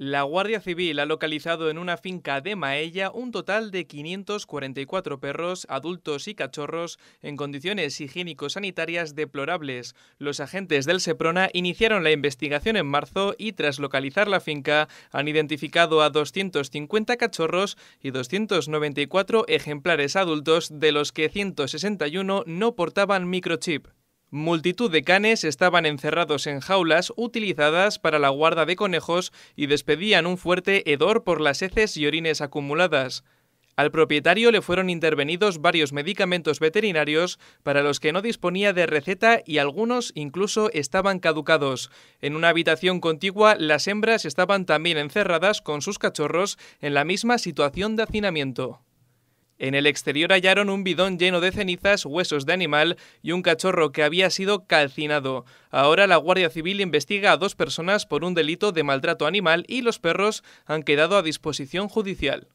La Guardia Civil ha localizado en una finca de Maella un total de 544 perros, adultos y cachorros en condiciones higiénico-sanitarias deplorables. Los agentes del Seprona iniciaron la investigación en marzo y tras localizar la finca han identificado a 250 cachorros y 294 ejemplares adultos de los que 161 no portaban microchip. Multitud de canes estaban encerrados en jaulas utilizadas para la guarda de conejos y despedían un fuerte hedor por las heces y orines acumuladas. Al propietario le fueron intervenidos varios medicamentos veterinarios para los que no disponía de receta y algunos incluso estaban caducados. En una habitación contigua las hembras estaban también encerradas con sus cachorros en la misma situación de hacinamiento. En el exterior hallaron un bidón lleno de cenizas, huesos de animal y un cachorro que había sido calcinado. Ahora la Guardia Civil investiga a dos personas por un delito de maltrato animal y los perros han quedado a disposición judicial.